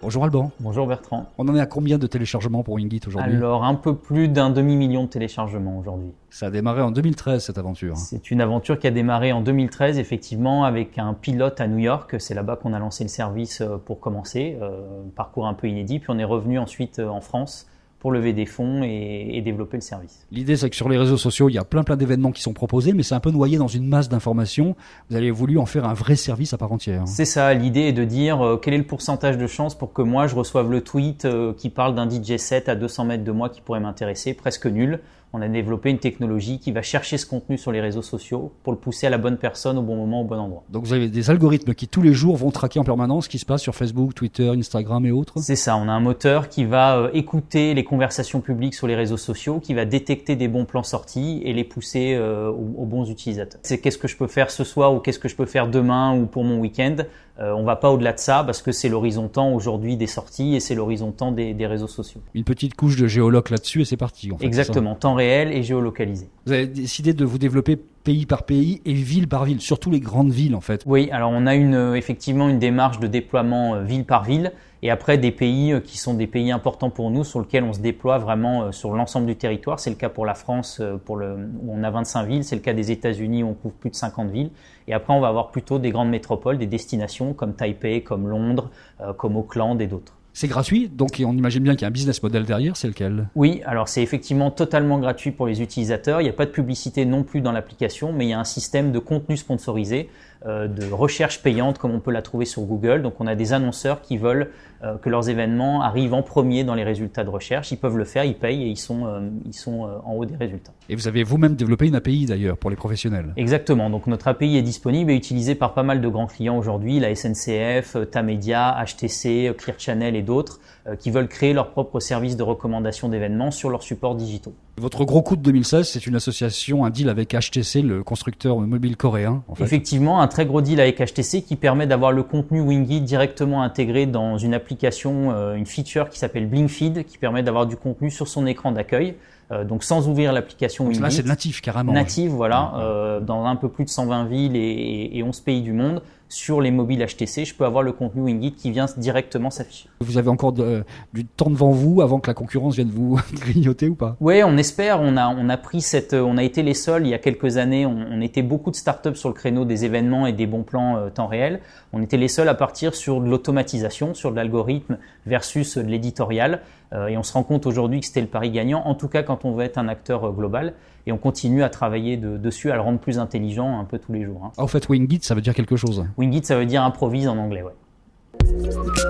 Bonjour Alban. Bonjour Bertrand. On en est à combien de téléchargements pour Wingit aujourd'hui Alors un peu plus d'un demi-million de téléchargements aujourd'hui. Ça a démarré en 2013 cette aventure. C'est une aventure qui a démarré en 2013 effectivement avec un pilote à New York. C'est là-bas qu'on a lancé le service euh, pour commencer, euh, parcours un peu inédit. Puis on est revenu ensuite euh, en France pour lever des fonds et, développer le service. L'idée, c'est que sur les réseaux sociaux, il y a plein plein d'événements qui sont proposés, mais c'est un peu noyé dans une masse d'informations. Vous avez voulu en faire un vrai service à part entière. C'est ça, l'idée est de dire euh, quel est le pourcentage de chance pour que moi je reçoive le tweet euh, qui parle d'un DJ set à 200 mètres de moi qui pourrait m'intéresser, presque nul on a développé une technologie qui va chercher ce contenu sur les réseaux sociaux pour le pousser à la bonne personne au bon moment, au bon endroit. Donc vous avez des algorithmes qui tous les jours vont traquer en permanence ce qui se passe sur Facebook, Twitter, Instagram et autres C'est ça, on a un moteur qui va euh, écouter les conversations publiques sur les réseaux sociaux, qui va détecter des bons plans sortis et les pousser euh, aux, bons utilisateurs. C'est qu'est-ce que je peux faire ce soir ou qu'est-ce que je peux faire demain ou pour mon week-end euh, on va pas au-delà de ça parce que c'est l'horizon temps aujourd'hui des sorties et c'est l'horizon temps des, réseaux sociaux. Une petite couche de géoloc là-dessus et c'est parti. Exactement, temps réel et géolocalisé. Vous avez décidé de vous développer pays par pays et ville par ville, surtout les grandes villes en fait. Oui, alors on a une, euh, effectivement une démarche de déploiement euh, ville par ville et après des pays euh, qui sont des pays importants pour nous sur lesquels on se déploie vraiment sur l'ensemble du territoire. C'est le cas pour la France pour le, où on a 25 villes, c'est le cas des États-Unis où on couvre plus de 50 villes et après on va avoir plutôt des grandes métropoles, des destinations comme Taipei, comme Londres, comme Auckland et d'autres. C'est gratuit, donc on imagine bien qu'il y a un business model derrière, c'est lequel Oui, alors c'est effectivement totalement gratuit pour les utilisateurs. Il n'y a pas de publicité non plus dans l'application, mais il y a un système de contenu sponsorisé. Euh, de recherche payante comme on peut la trouver sur Google. Donc on a des annonceurs qui veulent euh, que leurs événements arrivent en premier dans les résultats de recherche. Ils peuvent le faire, ils payent et ils sont, euh, en haut des résultats. Et vous avez vous-même développé une API d'ailleurs pour les professionnels. Exactement. Donc notre API est disponible et utilisée par pas mal de grands clients aujourd'hui, la SNCF, Tamedia, HTC, Clear Channel et d'autres qui veulent créer leur propre service de recommandation d'événements sur leurs supports digitaux. Votre gros coup de 2016, c'est une association, un deal avec HTC, le constructeur mobile coréen. Effectivement, un très gros deal avec HTC qui permet d'avoir le contenu Wingy directement intégré dans une application, euh, une feature qui s'appelle BlinkFeed, qui permet d'avoir du contenu sur son écran d'accueil. Euh, donc sans ouvrir l'application Là, c'est natif carrément. Native, voilà, euh, dans un peu plus de 120 villes et, 11 pays du monde. Sur les mobiles HTC, je peux avoir le contenu Wingit qui vient directement s'afficher. Vous avez encore du temps devant vous avant que la concurrence vienne vous grignoter ou pas Oui, on espère. On a, on a pris cette, on a été les seuls il y a quelques années. On, était beaucoup de startups sur le créneau des événements et des bons plans euh, temps réel. On était les seuls à partir sur de l'automatisation, sur de l'algorithme versus de l'éditorial. et on se rend compte aujourd'hui que c'était le pari gagnant. En tout cas, quand on veut être un acteur euh, global. Et on continue à travailler dessus, à le rendre plus intelligent un peu tous les jours. En hein. ah, fait, Wingit, ça veut dire quelque chose. Wingit, ça veut dire improvise en anglais, ouais.